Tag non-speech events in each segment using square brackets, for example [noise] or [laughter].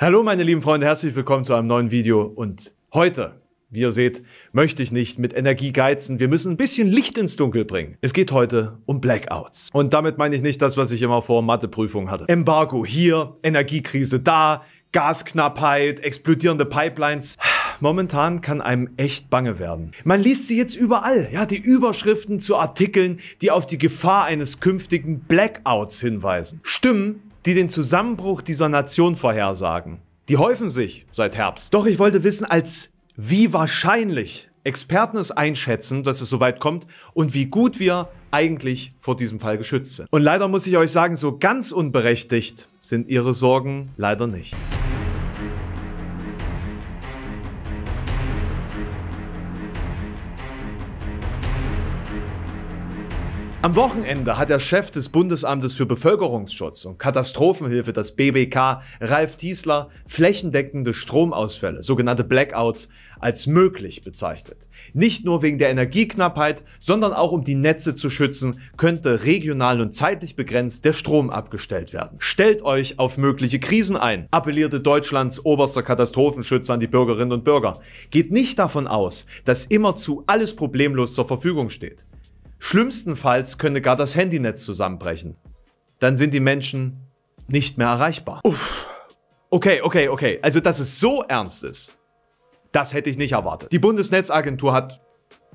Hallo meine lieben Freunde, herzlich willkommen zu einem neuen Video und heute, wie ihr seht, möchte ich nicht mit Energie geizen. Wir müssen ein bisschen Licht ins Dunkel bringen. Es geht heute um Blackouts. Und damit meine ich nicht das, was ich immer vor Matheprüfungen hatte. Embargo hier, Energiekrise da, Gasknappheit, explodierende Pipelines. Momentan kann einem echt bange werden. Man liest sie jetzt überall, ja, die Überschriften zu Artikeln, die auf die Gefahr eines künftigen Blackouts hinweisen. Stimmen die den Zusammenbruch dieser Nation vorhersagen. Die häufen sich seit Herbst. Doch ich wollte wissen, als wie wahrscheinlich Experten es einschätzen, dass es so weit kommt und wie gut wir eigentlich vor diesem Fall geschützt sind. Und leider muss ich euch sagen, so ganz unberechtigt sind ihre Sorgen leider nicht. Am Wochenende hat der Chef des Bundesamtes für Bevölkerungsschutz und Katastrophenhilfe, das BBK, Ralf Diesler, flächendeckende Stromausfälle, sogenannte Blackouts, als möglich bezeichnet. Nicht nur wegen der Energieknappheit, sondern auch um die Netze zu schützen, könnte regional und zeitlich begrenzt der Strom abgestellt werden. Stellt euch auf mögliche Krisen ein, appellierte Deutschlands oberster Katastrophenschützer an die Bürgerinnen und Bürger. Geht nicht davon aus, dass immerzu alles problemlos zur Verfügung steht. Schlimmstenfalls könne gar das Handynetz zusammenbrechen. Dann sind die Menschen nicht mehr erreichbar. Uff. Okay, okay, okay. Also, dass es so ernst ist, das hätte ich nicht erwartet. Die Bundesnetzagentur hat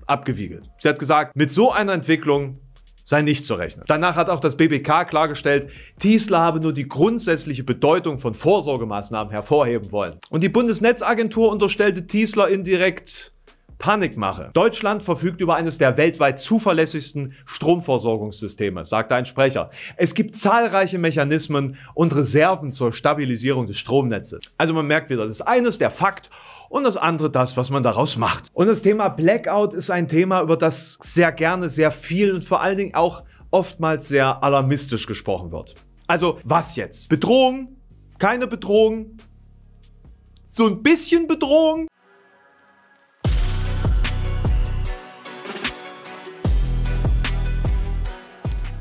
abgewiegelt. Sie hat gesagt, mit so einer Entwicklung sei nicht zu rechnen. Danach hat auch das BBK klargestellt, Tiesler habe nur die grundsätzliche Bedeutung von Vorsorgemaßnahmen hervorheben wollen. Und die Bundesnetzagentur unterstellte Tiesler indirekt Panikmache. Deutschland verfügt über eines der weltweit zuverlässigsten Stromversorgungssysteme, sagte ein Sprecher. Es gibt zahlreiche Mechanismen und Reserven zur Stabilisierung des Stromnetzes. Also man merkt wieder, das ist eines der Fakt und das andere das, was man daraus macht. Und das Thema Blackout ist ein Thema, über das sehr gerne sehr viel und vor allen Dingen auch oftmals sehr alarmistisch gesprochen wird. Also was jetzt? Bedrohung? Keine Bedrohung? So ein bisschen Bedrohung?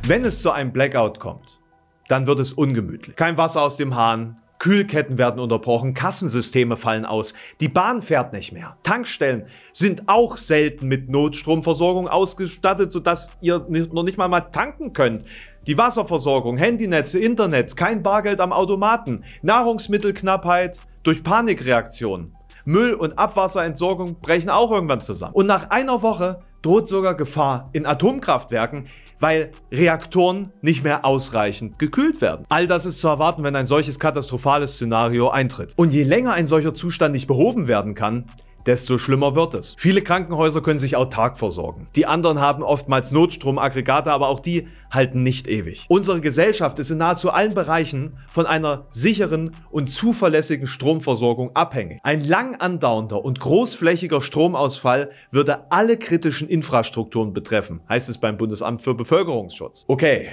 Wenn es zu einem Blackout kommt, dann wird es ungemütlich. Kein Wasser aus dem Hahn, Kühlketten werden unterbrochen, Kassensysteme fallen aus, die Bahn fährt nicht mehr. Tankstellen sind auch selten mit Notstromversorgung ausgestattet, sodass ihr noch nicht mal, mal tanken könnt. Die Wasserversorgung, Handynetze, Internet, kein Bargeld am Automaten, Nahrungsmittelknappheit durch Panikreaktionen. Müll- und Abwasserentsorgung brechen auch irgendwann zusammen. Und nach einer Woche droht sogar Gefahr in Atomkraftwerken, weil Reaktoren nicht mehr ausreichend gekühlt werden. All das ist zu erwarten, wenn ein solches katastrophales Szenario eintritt. Und je länger ein solcher Zustand nicht behoben werden kann, desto schlimmer wird es. Viele Krankenhäuser können sich autark versorgen. Die anderen haben oftmals Notstromaggregate, aber auch die halten nicht ewig. Unsere Gesellschaft ist in nahezu allen Bereichen von einer sicheren und zuverlässigen Stromversorgung abhängig. Ein lang andauernder und großflächiger Stromausfall würde alle kritischen Infrastrukturen betreffen, heißt es beim Bundesamt für Bevölkerungsschutz. Okay,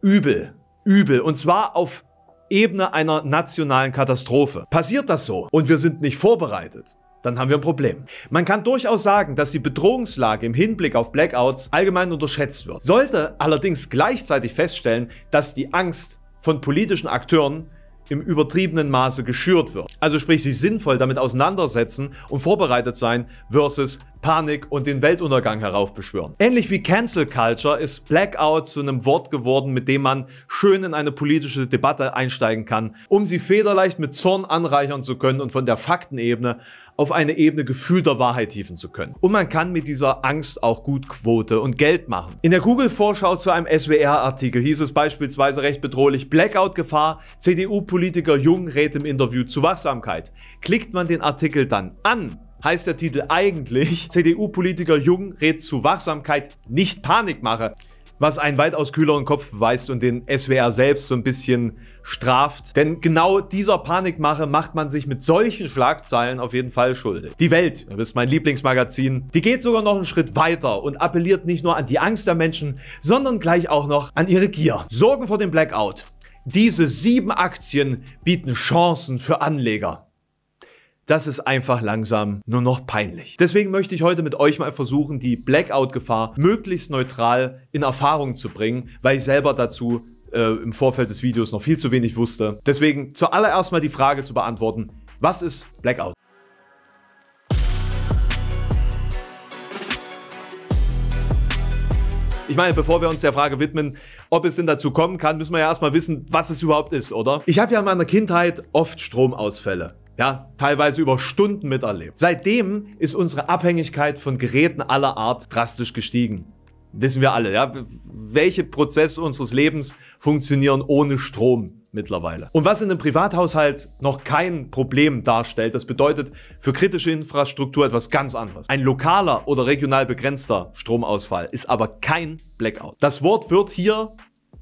übel, übel. Und zwar auf Ebene einer nationalen Katastrophe. Passiert das so und wir sind nicht vorbereitet, dann haben wir ein Problem. Man kann durchaus sagen, dass die Bedrohungslage im Hinblick auf Blackouts allgemein unterschätzt wird, sollte allerdings gleichzeitig feststellen, dass die Angst von politischen Akteuren im übertriebenen Maße geschürt wird. Also sprich, sich sinnvoll damit auseinandersetzen und vorbereitet sein versus Panik und den Weltuntergang heraufbeschwören. Ähnlich wie Cancel Culture ist Blackout zu einem Wort geworden, mit dem man schön in eine politische Debatte einsteigen kann, um sie federleicht mit Zorn anreichern zu können und von der Faktenebene auf eine Ebene gefühlter Wahrheit tiefen zu können. Und man kann mit dieser Angst auch gut Quote und Geld machen. In der Google-Vorschau zu einem SWR-Artikel hieß es beispielsweise recht bedrohlich, Blackout-Gefahr, CDU-Politiker Jung rät im Interview zu Wachsamkeit. Klickt man den Artikel dann an, heißt der Titel eigentlich [laughs] CDU-Politiker Jung rät zu Wachsamkeit, nicht Panikmache. Was einen weitaus kühleren Kopf beweist und den SWR selbst so ein bisschen straft. Denn genau dieser Panikmache macht man sich mit solchen Schlagzeilen auf jeden Fall schuldig. Die Welt, das ist mein Lieblingsmagazin, die geht sogar noch einen Schritt weiter und appelliert nicht nur an die Angst der Menschen, sondern gleich auch noch an ihre Gier. Sorgen vor dem Blackout. Diese sieben Aktien bieten Chancen für Anleger. Das ist einfach langsam nur noch peinlich. Deswegen möchte ich heute mit euch mal versuchen, die Blackout-Gefahr möglichst neutral in Erfahrung zu bringen, weil ich selber dazu äh, im Vorfeld des Videos noch viel zu wenig wusste. Deswegen zuallererst mal die Frage zu beantworten, was ist Blackout? Ich meine, bevor wir uns der Frage widmen, ob es denn dazu kommen kann, müssen wir ja erstmal wissen, was es überhaupt ist, oder? Ich habe ja in meiner Kindheit oft Stromausfälle. Ja, teilweise über Stunden miterlebt. Seitdem ist unsere Abhängigkeit von Geräten aller Art drastisch gestiegen. Wissen wir alle, ja? Welche Prozesse unseres Lebens funktionieren ohne Strom? mittlerweile. Und was in einem Privathaushalt noch kein Problem darstellt, das bedeutet für kritische Infrastruktur etwas ganz anderes. Ein lokaler oder regional begrenzter Stromausfall ist aber kein Blackout. Das Wort wird hier,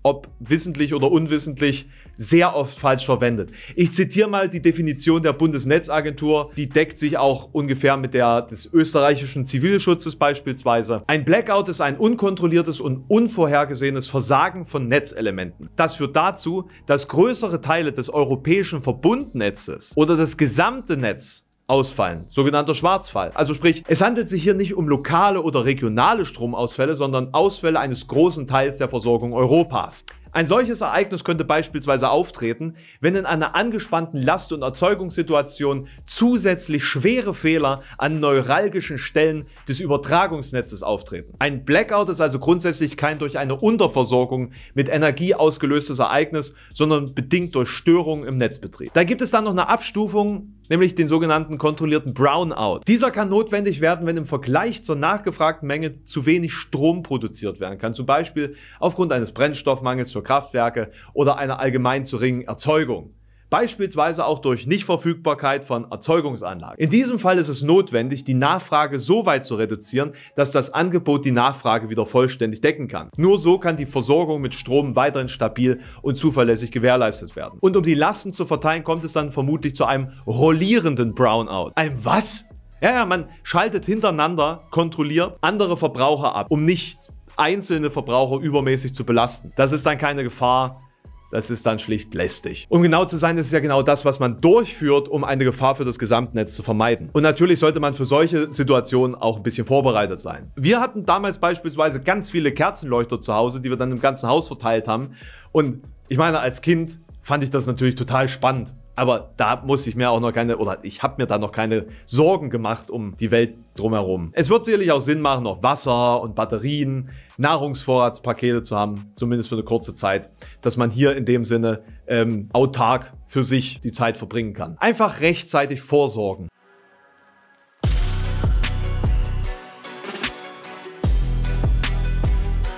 ob wissentlich oder unwissentlich, sehr oft falsch verwendet. Ich zitiere mal die Definition der Bundesnetzagentur, die deckt sich auch ungefähr mit der des österreichischen Zivilschutzes beispielsweise. Ein Blackout ist ein unkontrolliertes und unvorhergesehenes Versagen von Netzelementen. Das führt dazu, dass größere Teile des europäischen Verbundnetzes oder das gesamte Netz ausfallen, sogenannter Schwarzfall. Also sprich, es handelt sich hier nicht um lokale oder regionale Stromausfälle, sondern Ausfälle eines großen Teils der Versorgung Europas. Ein solches Ereignis könnte beispielsweise auftreten, wenn in einer angespannten Last- und Erzeugungssituation zusätzlich schwere Fehler an neuralgischen Stellen des Übertragungsnetzes auftreten. Ein Blackout ist also grundsätzlich kein durch eine Unterversorgung mit Energie ausgelöstes Ereignis, sondern bedingt durch Störungen im Netzbetrieb. Da gibt es dann noch eine Abstufung nämlich den sogenannten kontrollierten Brownout. Dieser kann notwendig werden, wenn im Vergleich zur nachgefragten Menge zu wenig Strom produziert werden kann, zum Beispiel aufgrund eines Brennstoffmangels für Kraftwerke oder einer allgemein zu ringen Erzeugung beispielsweise auch durch Nichtverfügbarkeit von Erzeugungsanlagen. In diesem Fall ist es notwendig, die Nachfrage so weit zu reduzieren, dass das Angebot die Nachfrage wieder vollständig decken kann. Nur so kann die Versorgung mit Strom weiterhin stabil und zuverlässig gewährleistet werden. Und um die Lasten zu verteilen, kommt es dann vermutlich zu einem rollierenden Brownout. Ein was? Ja, ja, man schaltet hintereinander kontrolliert andere Verbraucher ab, um nicht einzelne Verbraucher übermäßig zu belasten. Das ist dann keine Gefahr das ist dann schlicht lästig. Um genau zu sein, ist es ja genau das, was man durchführt, um eine Gefahr für das Gesamtnetz zu vermeiden. Und natürlich sollte man für solche Situationen auch ein bisschen vorbereitet sein. Wir hatten damals beispielsweise ganz viele Kerzenleuchter zu Hause, die wir dann im ganzen Haus verteilt haben. Und ich meine, als Kind fand ich das natürlich total spannend. Aber da muss ich mir auch noch keine, oder ich habe mir da noch keine Sorgen gemacht um die Welt drumherum. Es wird sicherlich auch Sinn machen, noch Wasser und Batterien Nahrungsvorratspakete zu haben, zumindest für eine kurze Zeit, dass man hier in dem Sinne ähm, autark für sich die Zeit verbringen kann. Einfach rechtzeitig vorsorgen.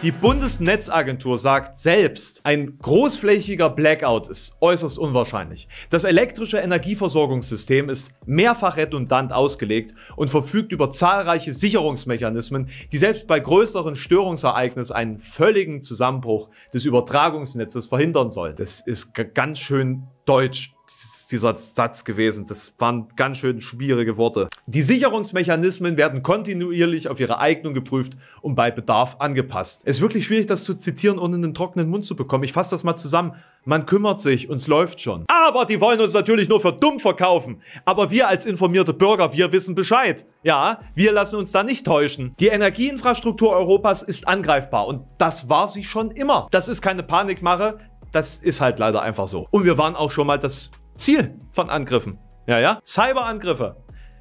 Die Bundesnetzagentur sagt selbst, ein großflächiger Blackout ist äußerst unwahrscheinlich. Das elektrische Energieversorgungssystem ist mehrfach redundant ausgelegt und verfügt über zahlreiche Sicherungsmechanismen, die selbst bei größeren Störungsereignissen einen völligen Zusammenbruch des Übertragungsnetzes verhindern sollen. Das ist ganz schön deutsch dieser Satz gewesen. Das waren ganz schön schwierige Worte. Die Sicherungsmechanismen werden kontinuierlich auf ihre Eignung geprüft und bei Bedarf angepasst. Es ist wirklich schwierig, das zu zitieren, ohne einen trockenen Mund zu bekommen. Ich fasse das mal zusammen. Man kümmert sich, und es läuft schon. Aber die wollen uns natürlich nur für dumm verkaufen. Aber wir als informierte Bürger, wir wissen Bescheid. Ja, wir lassen uns da nicht täuschen. Die Energieinfrastruktur Europas ist angreifbar und das war sie schon immer. Das ist keine Panikmache, das ist halt leider einfach so. Und wir waren auch schon mal das Ziel von Angriffen. Ja, ja, Cyberangriffe.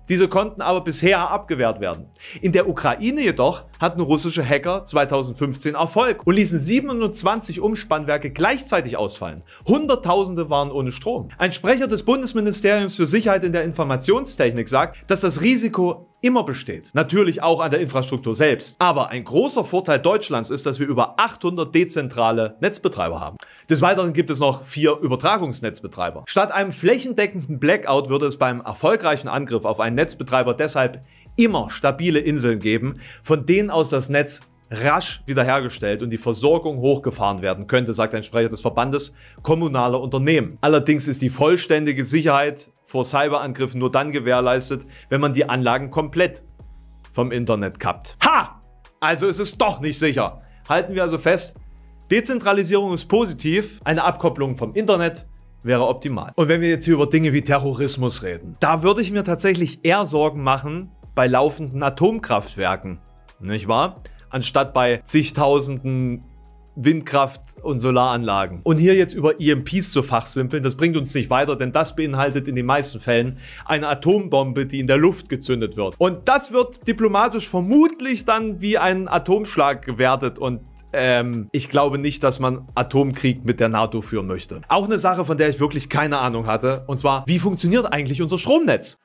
Diese konnten aber bisher abgewehrt werden. In der Ukraine jedoch hatten russische Hacker 2015 Erfolg und ließen 27 Umspannwerke gleichzeitig ausfallen. Hunderttausende waren ohne Strom. Ein Sprecher des Bundesministeriums für Sicherheit in der Informationstechnik sagt, dass das Risiko immer besteht. Natürlich auch an der Infrastruktur selbst. Aber ein großer Vorteil Deutschlands ist, dass wir über 800 dezentrale Netzbetreiber haben. Des Weiteren gibt es noch vier Übertragungsnetzbetreiber. Statt einem flächendeckenden Blackout würde es beim erfolgreichen Angriff auf einen Netzbetreiber deshalb immer stabile Inseln geben, von denen aus das Netz rasch wiederhergestellt und die Versorgung hochgefahren werden könnte, sagt ein Sprecher des Verbandes kommunaler Unternehmen. Allerdings ist die vollständige Sicherheit vor Cyberangriffen nur dann gewährleistet, wenn man die Anlagen komplett vom Internet kappt. Ha! Also ist es doch nicht sicher. Halten wir also fest, Dezentralisierung ist positiv, eine Abkopplung vom Internet wäre optimal. Und wenn wir jetzt hier über Dinge wie Terrorismus reden, da würde ich mir tatsächlich eher Sorgen machen, bei laufenden Atomkraftwerken, nicht wahr? Anstatt bei zigtausenden Windkraft- und Solaranlagen. Und hier jetzt über EMPs zu fachsimpeln, das bringt uns nicht weiter, denn das beinhaltet in den meisten Fällen eine Atombombe, die in der Luft gezündet wird. Und das wird diplomatisch vermutlich dann wie ein Atomschlag gewertet und ähm, ich glaube nicht, dass man Atomkrieg mit der NATO führen möchte. Auch eine Sache, von der ich wirklich keine Ahnung hatte, und zwar, wie funktioniert eigentlich unser Stromnetz?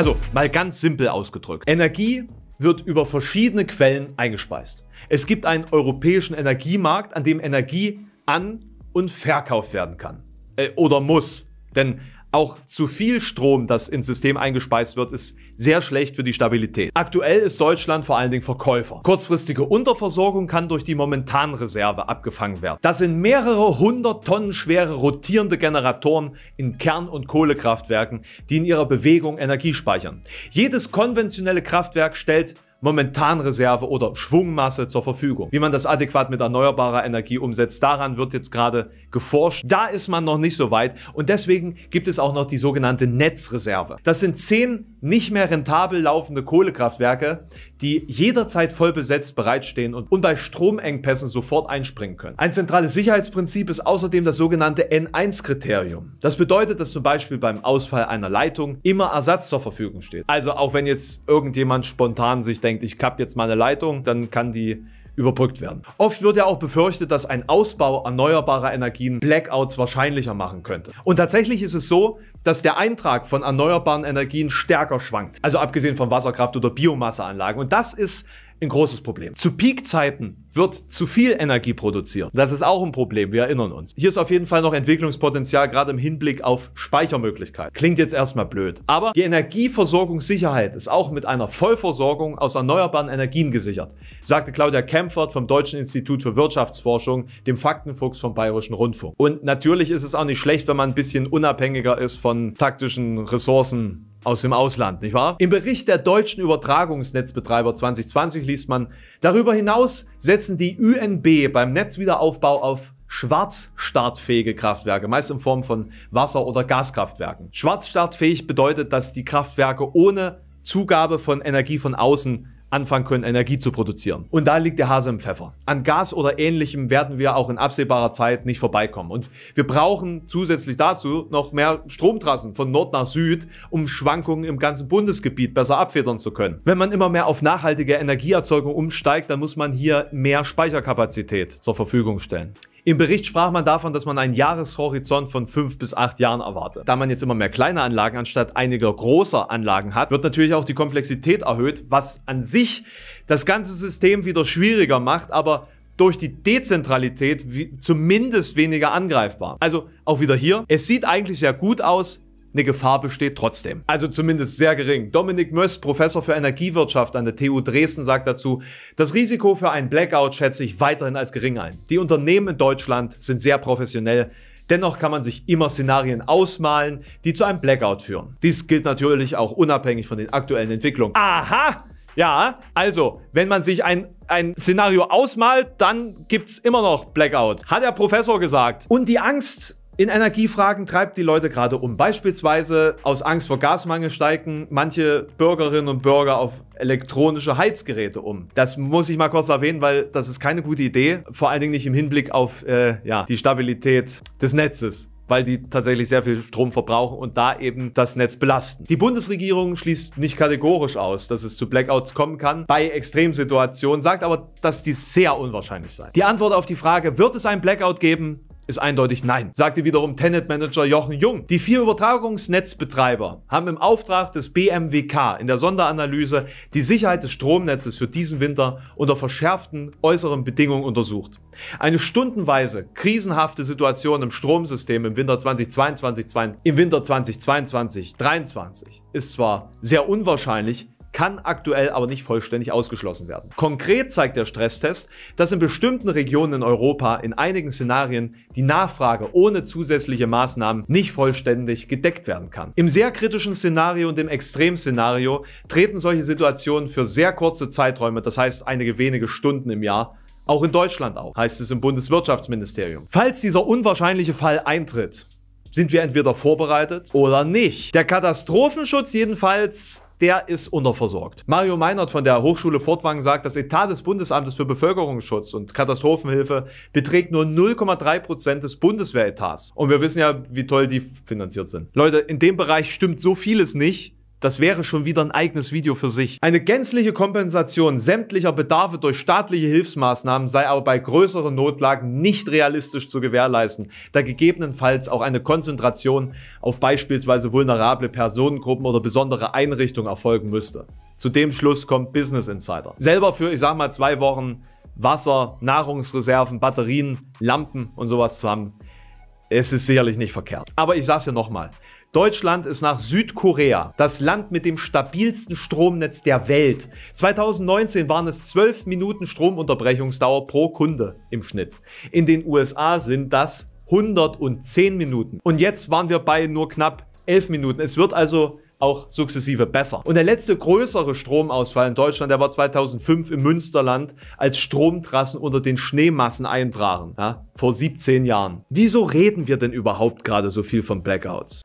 Also mal ganz simpel ausgedrückt. Energie wird über verschiedene Quellen eingespeist. Es gibt einen europäischen Energiemarkt, an dem Energie an- und verkauft werden kann. Äh, oder muss. Denn auch zu viel Strom, das ins System eingespeist wird, ist sehr schlecht für die Stabilität. Aktuell ist Deutschland vor allen Dingen Verkäufer. Kurzfristige Unterversorgung kann durch die Momentanreserve abgefangen werden. Das sind mehrere hundert Tonnen schwere rotierende Generatoren in Kern- und Kohlekraftwerken, die in ihrer Bewegung Energie speichern. Jedes konventionelle Kraftwerk stellt Momentanreserve oder Schwungmasse zur Verfügung. Wie man das adäquat mit erneuerbarer Energie umsetzt, daran wird jetzt gerade geforscht. Da ist man noch nicht so weit und deswegen gibt es auch noch die sogenannte Netzreserve. Das sind zehn nicht mehr rentabel laufende Kohlekraftwerke, die jederzeit voll besetzt bereitstehen und, und bei Stromengpässen sofort einspringen können. Ein zentrales Sicherheitsprinzip ist außerdem das sogenannte N1-Kriterium. Das bedeutet, dass zum Beispiel beim Ausfall einer Leitung immer Ersatz zur Verfügung steht. Also auch wenn jetzt irgendjemand spontan sich denkt, denkt, ich kapp jetzt mal eine Leitung, dann kann die überbrückt werden. Oft wird ja auch befürchtet, dass ein Ausbau erneuerbarer Energien Blackouts wahrscheinlicher machen könnte. Und tatsächlich ist es so, dass der Eintrag von erneuerbaren Energien stärker schwankt. Also abgesehen von Wasserkraft oder Biomasseanlagen. Und das ist ein großes Problem. Zu Peakzeiten wird zu viel Energie produziert. Das ist auch ein Problem, wir erinnern uns. Hier ist auf jeden Fall noch Entwicklungspotenzial, gerade im Hinblick auf Speichermöglichkeiten. Klingt jetzt erstmal blöd. Aber die Energieversorgungssicherheit ist auch mit einer Vollversorgung aus erneuerbaren Energien gesichert, sagte Claudia Kempfert vom Deutschen Institut für Wirtschaftsforschung, dem Faktenfuchs vom Bayerischen Rundfunk. Und natürlich ist es auch nicht schlecht, wenn man ein bisschen unabhängiger ist von taktischen Ressourcen aus dem Ausland, nicht wahr? Im Bericht der deutschen Übertragungsnetzbetreiber 2020 liest man, darüber hinaus setzen die UNB beim Netzwiederaufbau auf schwarzstartfähige Kraftwerke, meist in Form von Wasser- oder Gaskraftwerken. Schwarzstartfähig bedeutet, dass die Kraftwerke ohne Zugabe von Energie von außen anfangen können, Energie zu produzieren. Und da liegt der Hase im Pfeffer. An Gas oder ähnlichem werden wir auch in absehbarer Zeit nicht vorbeikommen. Und wir brauchen zusätzlich dazu noch mehr Stromtrassen von Nord nach Süd, um Schwankungen im ganzen Bundesgebiet besser abfedern zu können. Wenn man immer mehr auf nachhaltige Energieerzeugung umsteigt, dann muss man hier mehr Speicherkapazität zur Verfügung stellen. Im Bericht sprach man davon, dass man einen Jahreshorizont von fünf bis acht Jahren erwarte. Da man jetzt immer mehr kleine Anlagen anstatt einiger großer Anlagen hat, wird natürlich auch die Komplexität erhöht, was an sich das ganze System wieder schwieriger macht, aber durch die Dezentralität zumindest weniger angreifbar. Also auch wieder hier, es sieht eigentlich sehr gut aus, eine Gefahr besteht trotzdem. Also zumindest sehr gering. Dominik Möss, Professor für Energiewirtschaft an der TU Dresden, sagt dazu, das Risiko für einen Blackout schätze ich weiterhin als gering ein. Die Unternehmen in Deutschland sind sehr professionell. Dennoch kann man sich immer Szenarien ausmalen, die zu einem Blackout führen. Dies gilt natürlich auch unabhängig von den aktuellen Entwicklungen. Aha! Ja, also, wenn man sich ein, ein Szenario ausmalt, dann gibt's immer noch Blackout, hat der Professor gesagt. Und die Angst in Energiefragen treibt die Leute gerade um. Beispielsweise aus Angst vor Gasmangel steigen manche Bürgerinnen und Bürger auf elektronische Heizgeräte um. Das muss ich mal kurz erwähnen, weil das ist keine gute Idee. Vor allen Dingen nicht im Hinblick auf äh, ja, die Stabilität des Netzes weil die tatsächlich sehr viel Strom verbrauchen und da eben das Netz belasten. Die Bundesregierung schließt nicht kategorisch aus, dass es zu Blackouts kommen kann bei Extremsituationen, sagt aber, dass dies sehr unwahrscheinlich sei. Die Antwort auf die Frage, wird es einen Blackout geben, ist eindeutig nein, sagte wiederum Tenant-Manager Jochen Jung. Die vier Übertragungsnetzbetreiber haben im Auftrag des BMWK in der Sonderanalyse die Sicherheit des Stromnetzes für diesen Winter unter verschärften äußeren Bedingungen untersucht. Eine stundenweise krisenhafte Situation im Stromsystem im Winter 2022, im Winter 2022, 23 ist zwar sehr unwahrscheinlich, kann aktuell aber nicht vollständig ausgeschlossen werden. Konkret zeigt der Stresstest, dass in bestimmten Regionen in Europa in einigen Szenarien die Nachfrage ohne zusätzliche Maßnahmen nicht vollständig gedeckt werden kann. Im sehr kritischen Szenario und im Extremszenario treten solche Situationen für sehr kurze Zeiträume, das heißt einige wenige Stunden im Jahr, auch in Deutschland auf, heißt es im Bundeswirtschaftsministerium. Falls dieser unwahrscheinliche Fall eintritt, sind wir entweder vorbereitet oder nicht. Der Katastrophenschutz jedenfalls der ist unterversorgt. Mario Meinert von der Hochschule Fortwangen sagt, das Etat des Bundesamtes für Bevölkerungsschutz und Katastrophenhilfe beträgt nur 0,3 Prozent des Bundeswehretats. Und wir wissen ja, wie toll die finanziert sind. Leute, in dem Bereich stimmt so vieles nicht das wäre schon wieder ein eigenes Video für sich. Eine gänzliche Kompensation sämtlicher Bedarfe durch staatliche Hilfsmaßnahmen sei aber bei größeren Notlagen nicht realistisch zu gewährleisten, da gegebenenfalls auch eine Konzentration auf beispielsweise vulnerable Personengruppen oder besondere Einrichtungen erfolgen müsste. Zu dem Schluss kommt Business Insider. Selber für, ich sag mal, zwei Wochen Wasser, Nahrungsreserven, Batterien, Lampen und sowas zu haben, es ist sicherlich nicht verkehrt. Aber ich sag's ja nochmal, Deutschland ist nach Südkorea das Land mit dem stabilsten Stromnetz der Welt. 2019 waren es 12 Minuten Stromunterbrechungsdauer pro Kunde im Schnitt. In den USA sind das 110 Minuten. Und jetzt waren wir bei nur knapp 11 Minuten. Es wird also auch sukzessive besser. Und der letzte größere Stromausfall in Deutschland, der war 2005 im Münsterland, als Stromtrassen unter den Schneemassen einbrachen. Ja, vor 17 Jahren. Wieso reden wir denn überhaupt gerade so viel von Blackouts?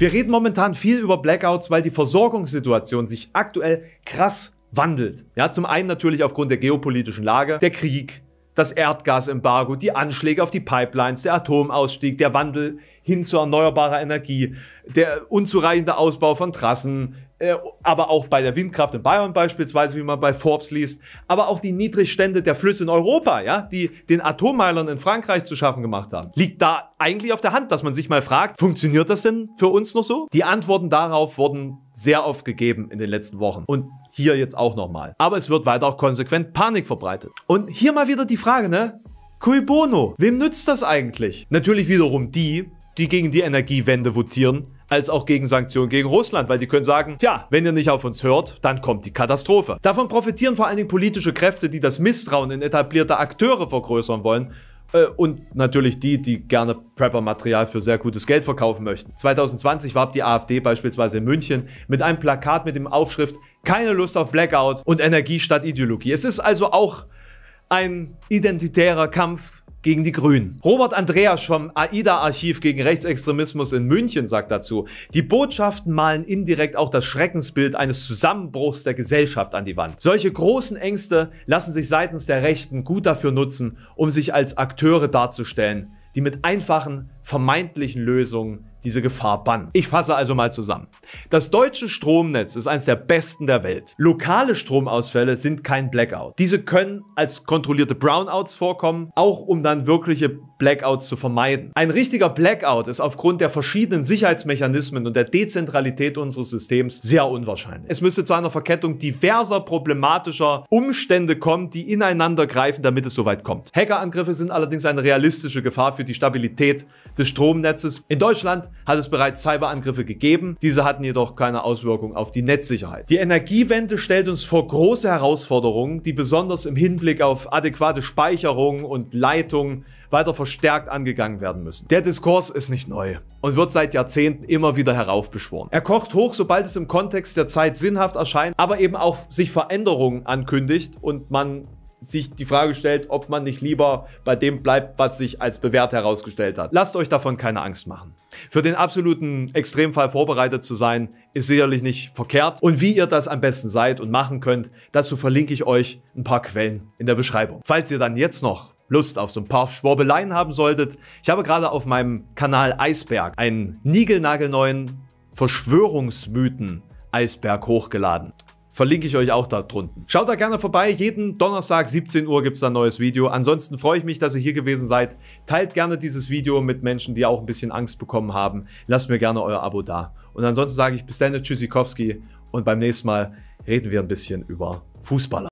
Wir reden momentan viel über Blackouts, weil die Versorgungssituation sich aktuell krass wandelt. Ja, zum einen natürlich aufgrund der geopolitischen Lage, der Krieg, das Erdgasembargo, die Anschläge auf die Pipelines, der Atomausstieg, der Wandel hin zu erneuerbarer Energie, der unzureichende Ausbau von Trassen, äh, aber auch bei der Windkraft in Bayern beispielsweise, wie man bei Forbes liest, aber auch die Niedrigstände der Flüsse in Europa, ja, die den Atommeilern in Frankreich zu schaffen gemacht haben. Liegt da eigentlich auf der Hand, dass man sich mal fragt, funktioniert das denn für uns noch so? Die Antworten darauf wurden sehr oft gegeben in den letzten Wochen und hier jetzt auch nochmal. Aber es wird weiter auch konsequent Panik verbreitet. Und hier mal wieder die Frage, ne? Cui bono? Wem nützt das eigentlich? Natürlich wiederum die, die gegen die Energiewende votieren, als auch gegen Sanktionen gegen Russland, weil die können sagen, tja, wenn ihr nicht auf uns hört, dann kommt die Katastrophe. Davon profitieren vor allen Dingen politische Kräfte, die das Misstrauen in etablierte Akteure vergrößern wollen, äh, und natürlich die, die gerne Prepper-Material für sehr gutes Geld verkaufen möchten. 2020 warb die AfD beispielsweise in München mit einem Plakat mit dem Aufschrift Keine Lust auf Blackout und Energie statt Ideologie. Es ist also auch ein identitärer Kampf gegen die Grünen. Robert Andreas vom AIDA-Archiv gegen Rechtsextremismus in München sagt dazu, die Botschaften malen indirekt auch das Schreckensbild eines Zusammenbruchs der Gesellschaft an die Wand. Solche großen Ängste lassen sich seitens der Rechten gut dafür nutzen, um sich als Akteure darzustellen, die mit einfachen, vermeintlichen Lösungen diese Gefahr bannen. Ich fasse also mal zusammen. Das deutsche Stromnetz ist eines der besten der Welt. Lokale Stromausfälle sind kein Blackout. Diese können als kontrollierte Brownouts vorkommen, auch um dann wirkliche Blackouts zu vermeiden. Ein richtiger Blackout ist aufgrund der verschiedenen Sicherheitsmechanismen und der Dezentralität unseres Systems sehr unwahrscheinlich. Es müsste zu einer Verkettung diverser problematischer Umstände kommen, die ineinander greifen, damit es soweit kommt. Hackerangriffe sind allerdings eine realistische Gefahr für die Stabilität des Stromnetzes. In Deutschland hat es bereits Cyberangriffe gegeben. Diese hatten jedoch keine Auswirkung auf die Netzsicherheit. Die Energiewende stellt uns vor große Herausforderungen, die besonders im Hinblick auf adäquate Speicherung und Leitung weiter verstärkt angegangen werden müssen. Der Diskurs ist nicht neu und wird seit Jahrzehnten immer wieder heraufbeschworen. Er kocht hoch, sobald es im Kontext der Zeit sinnhaft erscheint, aber eben auch sich Veränderungen ankündigt und man sich die Frage stellt, ob man nicht lieber bei dem bleibt, was sich als bewährt herausgestellt hat. Lasst euch davon keine Angst machen. Für den absoluten Extremfall vorbereitet zu sein, ist sicherlich nicht verkehrt. Und wie ihr das am besten seid und machen könnt, dazu verlinke ich euch ein paar Quellen in der Beschreibung. Falls ihr dann jetzt noch Lust auf so ein paar Schwurbeleien haben solltet, ich habe gerade auf meinem Kanal Eisberg einen niegelnagelneuen Verschwörungsmythen Eisberg hochgeladen. Verlinke ich euch auch da drunten. Schaut da gerne vorbei. Jeden Donnerstag 17 Uhr gibt es ein neues Video. Ansonsten freue ich mich, dass ihr hier gewesen seid. Teilt gerne dieses Video mit Menschen, die auch ein bisschen Angst bekommen haben. Lasst mir gerne euer Abo da. Und ansonsten sage ich bis dann, Tschüssikowski. Und beim nächsten Mal reden wir ein bisschen über Fußballer.